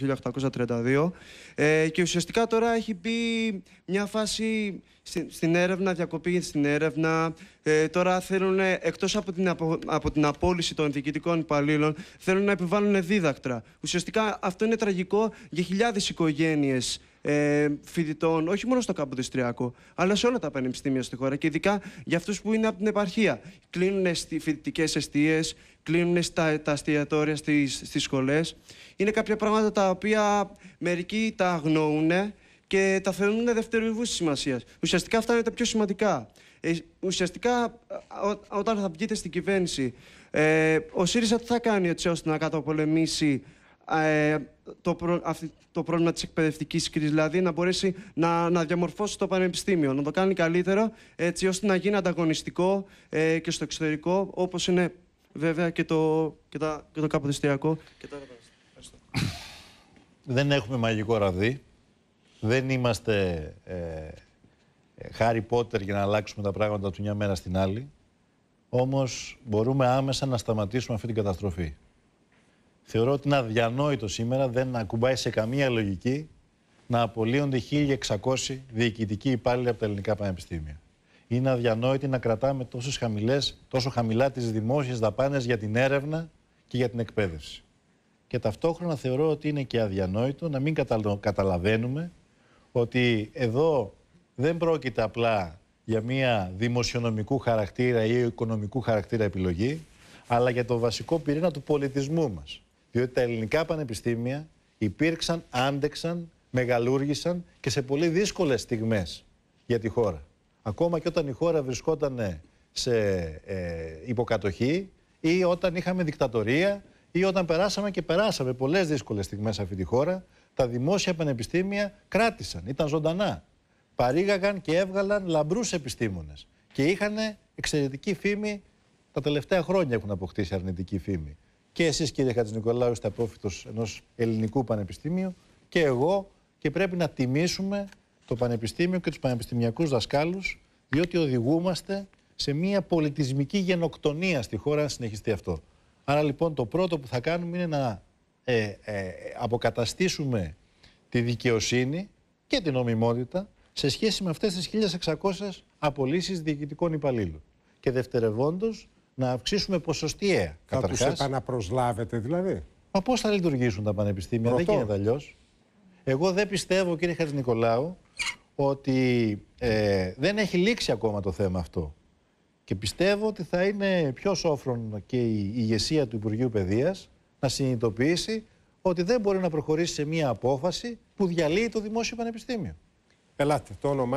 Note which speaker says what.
Speaker 1: 1832 ε, και ουσιαστικά τώρα έχει μπει μια φάση στην, έρευνα, διακοπή στην έρευνα. Ε, τώρα θέλουν, εκτός από την, απο, από την απόλυση των διοικητικών υπαλλήλων, θέλουν να επιβάλλουν δίδακτρα. Ουσιαστικά αυτό είναι τραγικό για χιλιάδες οικογένειες ε, φοιτητών, όχι μόνο στο Καποδιστριακό, αλλά σε όλα τα πανεπιστήμια στη χώρα και ειδικά για αυτούς που είναι από την επαρχία. Κλείνουν φοιτητικές αιστείες, κλείνουν στα, τα αστιατόρια στις στις σχολές. Είναι κάποια πράγματα τα οποία μερικοί τα αγνοούν και τα θεωρούν δευτερευούς σημασίας. Ουσιαστικά αυτά είναι τα πιο σημαντικά. Ε, ουσιαστικά, ό, όταν θα βγείτε στην κυβέρνηση, ε, ο ΣΥΡΙΖΑ τι θα κάνει έτσι ώστε να καταπολεμήσει ε, το, το πρόβλημα της εκπαιδευτικής κρίσης, δηλαδή να μπορέσει να, να διαμορφώσει το πανεπιστήμιο, να το κάνει καλύτερο, έτσι ώστε να γίνει ανταγωνιστικό ε, και στο εξωτερικό, όπως είναι βέβαια και το, και τα, και το
Speaker 2: Δεν έχουμε μαγικό ραβδί. Δεν είμαστε ε, Χάρι Πότερ για να αλλάξουμε τα πράγματα του μια μέρα στην άλλη. Όμως μπορούμε άμεσα να σταματήσουμε αυτή την καταστροφή. Θεωρώ ότι είναι αδιανόητο σήμερα, δεν ακουμπάει σε καμία λογική να απολύονται 1.600 διοικητικοί υπάλληλοι από τα ελληνικά πανεπιστήμια. Είναι αδιανόητο να κρατάμε τόσες χαμηλές, τόσο χαμηλά τις δημόσιες δαπάνες για την έρευνα και για την εκπαίδευση. Και ταυτόχρονα θεωρώ ότι είναι και αδιανόητο να μην καταλαβαίνουμε ότι εδώ δεν πρόκειται απλά για μια δημοσιονομικού χαρακτήρα ή οικονομικού χαρακτήρα επιλογή, αλλά για το βασικό πυρήνα του πολιτισμού μας. Διότι τα ελληνικά πανεπιστήμια υπήρξαν, άντεξαν, μεγαλούργησαν και σε πολύ δύσκολες στιγμές για τη χώρα. Ακόμα και όταν η χώρα βρισκόταν σε ε, υποκατοχή ή όταν είχαμε δικτατορία ή όταν περάσαμε και περάσαμε πολλές δύσκολες στιγμές σε αυτή τη χώρα, τα δημόσια πανεπιστήμια κράτησαν, ήταν ζωντανά. Παρήγαγαν και έβγαλαν λαμπρούς επιστήμονες και είχαν εξαιρετική φήμη τα τελευταία χρόνια έχουν αποκτήσει αρνητική φήμη και εσείς κύριε Νικολάου είστε απόφυτος ενός ελληνικού πανεπιστήμιου και εγώ και πρέπει να τιμήσουμε το πανεπιστήμιο και τους πανεπιστημιακούς δασκάλους διότι οδηγούμαστε σε μια πολιτισμική γενοκτονία στη χώρα αν συνεχιστεί αυτό. Άρα λοιπόν το πρώτο που θα κάνουμε είναι να ε, ε, αποκαταστήσουμε τη δικαιοσύνη και την νομιμότητα σε σχέση με αυτές τις 1.600 απολύσεις διοικητικών υπαλλήλων. Και δευτερευόντως να αυξήσουμε ποσοστιαία. Ε, θα Καταρχάς, επαναπροσλάβετε δηλαδή. Μα πώς θα λειτουργήσουν τα πανεπιστήμια, δεν γίνεται αλλιώς. Εγώ δεν πιστεύω κύριε Νικολάου, ότι ε, δεν έχει λήξει ακόμα το θέμα αυτό. Και πιστεύω ότι θα είναι πιο σόφρον και η ηγεσία του Υπουργείου Παιδείας να συνειδητοποιήσει ότι δεν μπορεί να προχωρήσει σε μία απόφαση που διαλύει το Δημόσιο Πανεπιστήμιο. Ελάτε, το όνομά